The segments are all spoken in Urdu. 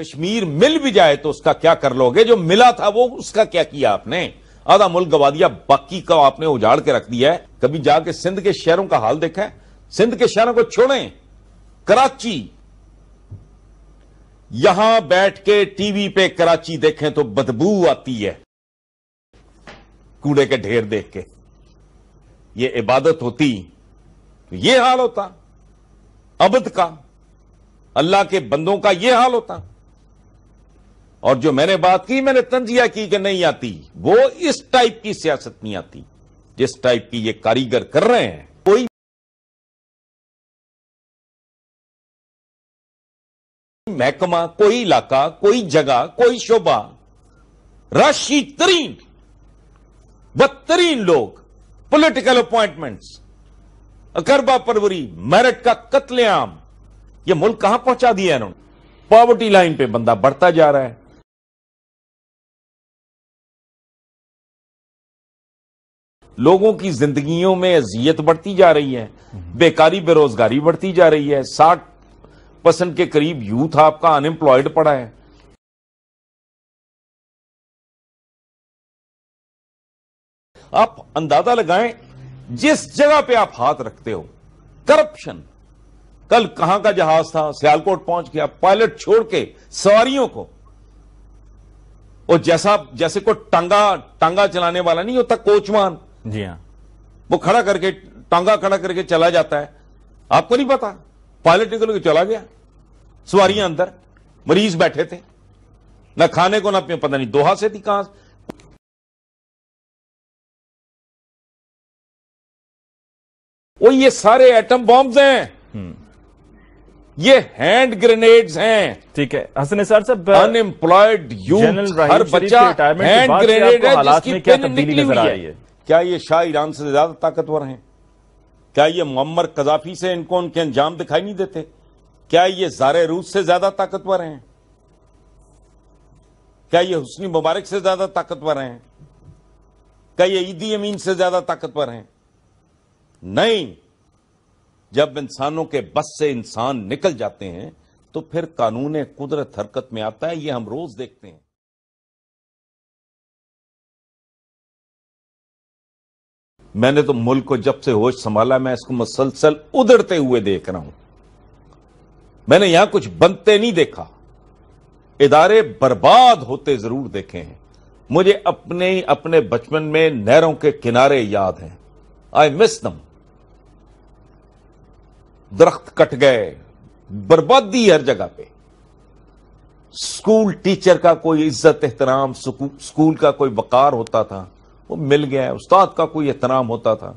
کشمیر مل بھی جائے تو اس کا کیا کر لو گے جو ملا تھا وہ اس کا کیا کیا آپ نے آدھا ملک گوا دیا باقی کا آپ نے اجاڑ کے رکھ دیا ہے کبھی جا کے سندھ کے شہروں کا حال دیکھیں سندھ کے شہروں کو چھوڑیں کراچی یہاں بیٹھ کے ٹی وی پہ کراچی دیکھیں تو بدبو آتی ہے کوڑے کے ڈھیر دیکھ کے یہ عبادت ہوتی تو یہ حال ہوتا عبد کا اللہ کے بندوں کا یہ حال ہوتا اور جو میں نے بات کی میں نے تنزیہ کی کہ نہیں آتی وہ اس ٹائپ کی سیاست نہیں آتی جس ٹائپ کی یہ کاریگر کر رہے ہیں کوئی محکمہ کوئی علاقہ کوئی جگہ کوئی شعبہ رشی ترین بدترین لوگ پولیٹیکل اپوائنٹمنٹس اکربا پروری میرٹ کا قتل عام یہ ملک کہاں پہنچا دیا انہوں نے پاورٹی لائن پہ بندہ بڑھتا جا رہا ہے لوگوں کی زندگیوں میں اذیت بڑھتی جا رہی ہے بیکاری بے روزگاری بڑھتی جا رہی ہے ساٹھ پرسنٹ کے قریب یوتھ آپ کا انمپلوئڈ پڑا ہے آپ اندازہ لگائیں جس جگہ پہ آپ ہاتھ رکھتے ہو کرپشن کل کہاں کا جہاز تھا سیالکوٹ پہنچ گیا پائلٹ چھوڑ کے سواریوں کو اور جیسا جیسے کوئی ٹانگا ٹانگا چلانے والا نہیں ہوتا کوچمان جی ہاں وہ کھڑا کر کے ٹانگا کھڑا کر کے چلا جاتا ہے آپ کو نہیں پتا پائلٹ نکل کے چلا گیا سواریاں اندر مریض بیٹھے تھے نہ کھانے کو نہ نہیں دوہا سے تھی کہاں وہ یہ سارے ایٹم بامز ہیں یہ ہینڈ گرینیڈز ہیں ٹھیک ہے حسن سر ان امپلائڈ یوتھ ہر بچہ ہینڈ گرینیڈ ہے ہے جس کی پن نکلی ہوئی کیا یہ شاہ ایران سے زیادہ طاقتور ہیں کیا یہ معمر قذافی سے ان کو ان کے انجام دکھائی نہیں دیتے کیا یہ زار روس سے زیادہ طاقتور ہیں کیا یہ حسنی مبارک سے زیادہ طاقتور ہیں کیا یہ عیدی امین سے زیادہ طاقتور ہیں نہیں جب انسانوں کے بس سے انسان نکل جاتے ہیں تو پھر قانون قدرت حرکت میں آتا ہے یہ ہم روز دیکھتے ہیں میں نے تو ملک کو جب سے ہوش سنبھالا میں اس کو مسلسل ادھرتے ہوئے دیکھ رہا ہوں میں نے یہاں کچھ بنتے نہیں دیکھا ادارے برباد ہوتے ضرور دیکھے ہیں مجھے اپنے اپنے بچپن میں نہروں کے کنارے یاد ہیں آئی مس دم درخت کٹ گئے بربادی ہر جگہ پہ اسکول ٹیچر کا کوئی عزت احترام سکول کا کوئی وقار ہوتا تھا وہ مل گیا استاد کا کوئی احترام ہوتا تھا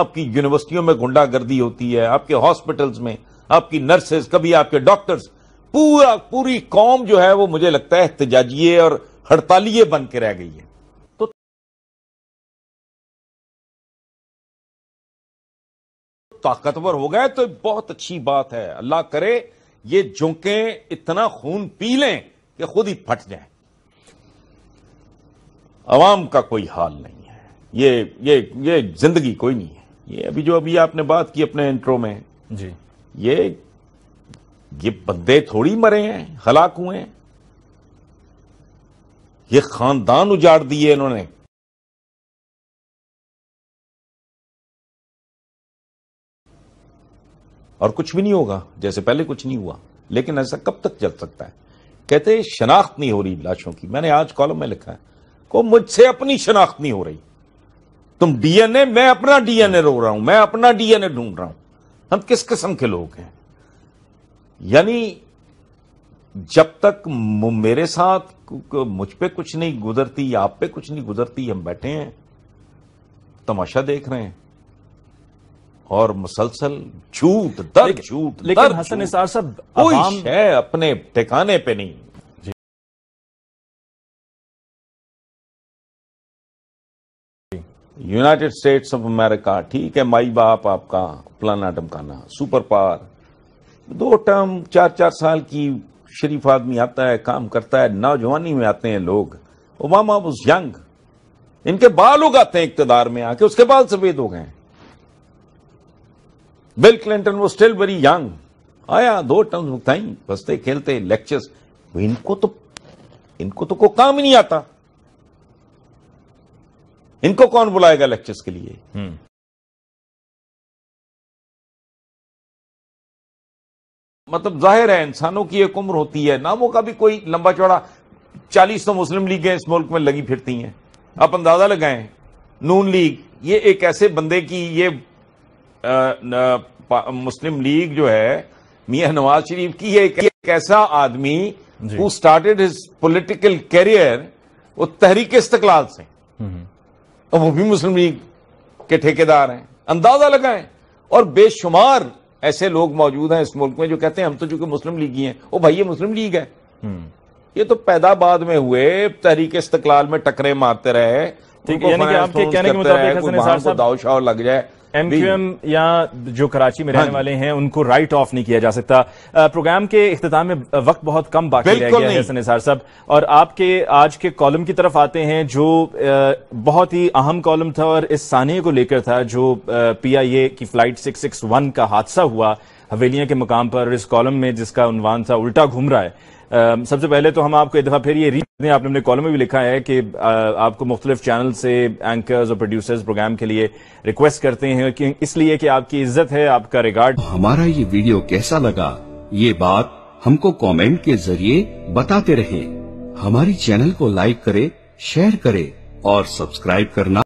آپ کی یونیورسٹیوں میں گنڈا گردی ہوتی ہے آپ کے ہاسپٹلز میں آپ کی نرسز کبھی آپ کے ڈاکٹرز پورا پوری قوم جو ہے وہ مجھے لگتا ہے احتجاجیے اور ہڑتالیے بن کے رہ گئی ہے تو طاقتور ہو گئے تو بہت اچھی بات ہے اللہ کرے یہ جھونکیں اتنا خون پی لیں کہ خود ہی پھٹ جائیں عوام کا کوئی حال نہیں ہے یہ یہ یہ زندگی کوئی نہیں ہے یہ ابھی جو ابھی آپ نے بات کی اپنے انٹرو میں جی یہ یہ بندے تھوڑی مرے ہیں ہلاک ہوئے ہیں یہ خاندان اجاڑ دیے انہوں نے اور کچھ بھی نہیں ہوگا جیسے پہلے کچھ نہیں ہوا لیکن ایسا کب تک چل سکتا ہے کہتے شناخت نہیں ہو رہی لاشوں کی میں نے آج کالم میں لکھا ہے کو مجھ سے اپنی شناخت نہیں ہو رہی تم ڈی این اے میں اپنا ڈی این اے رو رہا ہوں میں اپنا ڈی این اے ڈھونڈ رہا ہوں ہم کس قسم کے لوگ ہیں یعنی جب تک میرے ساتھ مجھ پہ کچھ نہیں گزرتی آپ پہ کچھ نہیں گزرتی ہم بیٹھے ہیں تماشا دیکھ رہے ہیں اور مسلسل جھوٹ جھوٹ لیکن حسن صاحب کوئی اپنے ٹھکانے پہ نہیں یونائٹڈ اسٹیٹس آف امریکہ ٹھیک ہے مائی باپ آپ کا پلانا ڈمکانا سپر پار دو ٹرم چار چار سال کی شریف آدمی آتا ہے کام کرتا ہے نوجوانی میں آتے ہیں لوگ اوباما ینگ ان کے بال اگاتے ہیں اقتدار میں آ کے اس کے بال سفید ہو ہیں بل کلنٹن وہ اسٹل ویری ینگ آیا دو ٹرمز ہی بستے کھیلتے لیکچرز ان کو تو ان کو تو کوئی کام ہی نہیں آتا ان کو کون بلائے گا لیکچرز کے لیے مطلب ظاہر ہے انسانوں کی ایک عمر ہوتی ہے ناموں کا بھی کوئی لمبا چوڑا چالیس تو مسلم لیگیں اس ملک میں لگی پھرتی ہیں آپ اندازہ لگائیں نون لیگ یہ ایک ایسے بندے کی یہ مسلم لیگ جو ہے میاں نواز شریف کی ایک ایسا آدمی پولیٹیکل جی۔ کیریئر وہ تحریک استقلال سے اور وہ بھی مسلم لیگ کے دار ہیں اندازہ لگائیں اور بے شمار ایسے لوگ موجود ہیں اس ملک میں جو کہتے ہیں ہم تو چونکہ مسلم لیگ ہی ہیں وہ بھائی یہ مسلم لیگ ہے یہ تو پیدا بعد میں ہوئے تحریک استقلال میں ٹکرے مارتے رہے ٹھیک ہے یعنی کہ آپ کے کے کہنے مطابق داؤ شاؤ لگ جائے ایم کیو ایم یا جو کراچی میں ہاں رہنے جی۔ والے ہیں ان کو رائٹ آف نہیں کیا جا سکتا پروگرام کے اختتام میں وقت بہت کم باقی رہ گیا ہے صاحب اور آپ کے آج کے کالم کی طرف آتے ہیں جو بہت ہی اہم کالم تھا اور اس سانحے کو لے کر تھا جو پی آئی اے کی فلائٹ سکس سکس ون کا حادثہ ہوا حویلیاں کے مقام پر اس کالم میں جس کا عنوان تھا الٹا گھوم رہا ہے سب سے پہلے تو ہم آپ کو ایک دفعہ پھر یہ ریٹ آپ نے کالم میں بھی لکھا ہے کہ آپ کو مختلف چینل سے اینکرز اور پروڈیوسرز پروگرام کے لیے ریکویسٹ کرتے ہیں اس لیے کہ آپ کی عزت ہے آپ کا ریگارڈ ہمارا یہ ویڈیو کیسا لگا یہ بات ہم کو کومنٹ کے ذریعے بتاتے رہیں ہماری چینل کو لائک کرے شیئر کرے اور سبسکرائب کرنا